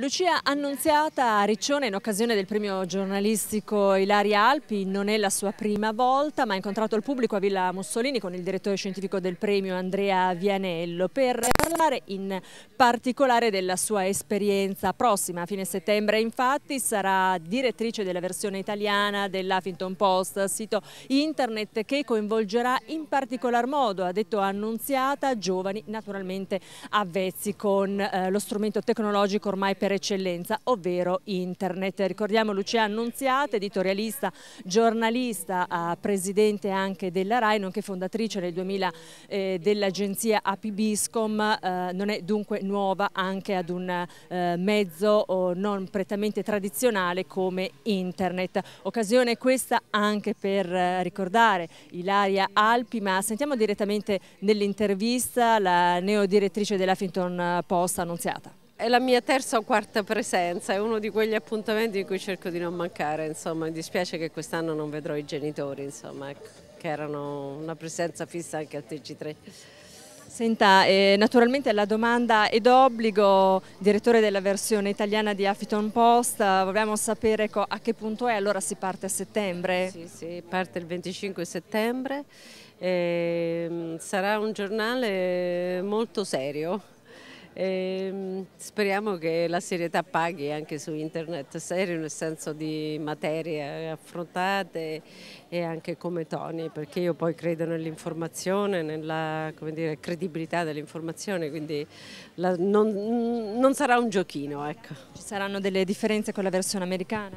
Lucia Annunziata a Riccione in occasione del premio giornalistico Ilaria Alpi non è la sua prima volta ma ha incontrato il pubblico a Villa Mussolini con il direttore scientifico del premio Andrea Vianello per parlare in particolare della sua esperienza prossima. A fine settembre infatti sarà direttrice della versione italiana dell'Huffington Post, sito internet che coinvolgerà in particolar modo, ha detto Annunziata, giovani naturalmente avvezzi con eh, lo strumento tecnologico ormai per per eccellenza, ovvero internet. Ricordiamo Lucia Annunziata, editorialista, giornalista, eh, presidente anche della RAI, nonché fondatrice nel 2000 eh, dell'agenzia Apibiscom, eh, non è dunque nuova anche ad un mezzo non prettamente tradizionale come internet. Occasione questa anche per ricordare Ilaria Alpi, ma sentiamo direttamente nell'intervista la neodirettrice della Finton Post annunziata. È la mia terza o quarta presenza, è uno di quegli appuntamenti in cui cerco di non mancare, insomma, mi dispiace che quest'anno non vedrò i genitori, insomma, ecco, che erano una presenza fissa anche al TG3. Senta, eh, naturalmente la domanda è d'obbligo, direttore della versione italiana di Affiton Post, eh, vogliamo sapere a che punto è, allora si parte a settembre? Sì, sì, parte il 25 settembre, eh, sarà un giornale molto serio, e ehm, speriamo che la serietà paghi anche su internet, serio nel senso di materie affrontate e anche come toni, perché io poi credo nell'informazione, nella dire, credibilità dell'informazione, quindi la, non, non, sarà un giochino. Ecco. Ci saranno delle differenze con la versione americana?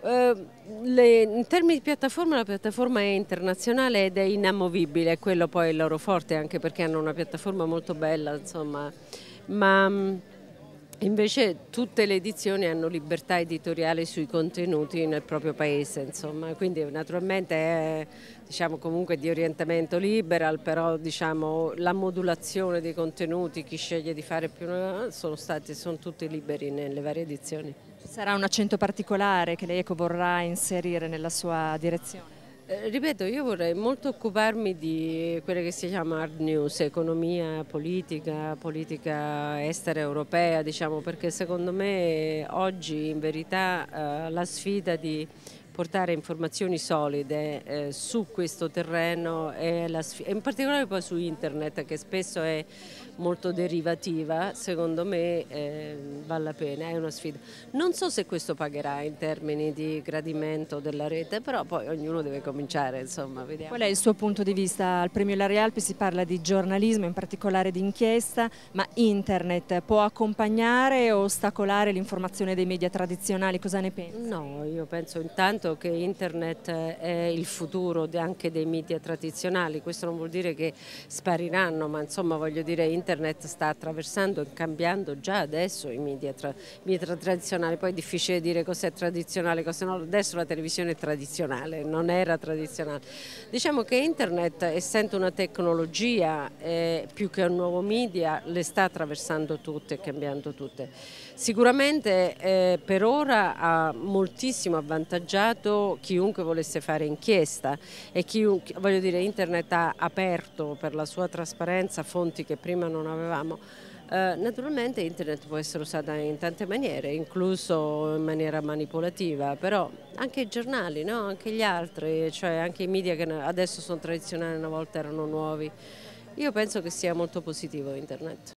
Uh, le, in termini di piattaforma, la piattaforma è internazionale ed è inamovibile, quello poi è il loro forte anche perché hanno una piattaforma molto bella, insomma ma mm, invece tutte le edizioni hanno libertà editoriale sui contenuti nel proprio paese, insomma. quindi naturalmente è diciamo, comunque di orientamento liberal, però diciamo, la modulazione dei contenuti, chi sceglie di fare più sono, stati, sono tutti liberi nelle varie edizioni. Sarà un accento particolare che lei ecco, vorrà inserire nella sua direzione? Eh, ripeto, io vorrei molto occuparmi di quella che si chiama hard news, economia, politica, politica estera europea, diciamo, perché secondo me oggi in verità eh, la sfida di portare informazioni solide eh, su questo terreno e, in particolare poi su internet che spesso è molto derivativa, secondo me eh, vale la pena, è una sfida. Non so se questo pagherà in termini di gradimento della rete, però poi ognuno deve cominciare, insomma, vediamo. Qual è il suo punto di vista? Al premio Larry si parla di giornalismo, in particolare di inchiesta, ma internet può accompagnare o ostacolare l'informazione dei media tradizionali? Cosa ne pensa? No, io penso intanto convinto che internet è il futuro anche dei media tradizionali, questo non vuol dire che spariranno, ma insomma voglio dire internet sta attraversando e cambiando già adesso i media, tra, media tradizionali, poi è difficile dire cos'è tradizionale, cos'è no, adesso la televisione è tradizionale, non era tradizionale. Diciamo che internet essendo una tecnologia eh, più che un nuovo media le sta attraversando tutte, e cambiando tutte. Sicuramente eh, per ora ha moltissimo avvantaggiato aiutato chiunque volesse fare inchiesta e chiunque, voglio dire, internet ha aperto per la sua trasparenza fonti che prima non avevamo. Eh, naturalmente internet può essere usata in tante maniere, incluso in maniera manipolativa, però anche i giornali, no? anche gli altri, cioè anche i media che adesso sono tradizionali, una volta erano nuovi. Io penso che sia molto positivo internet.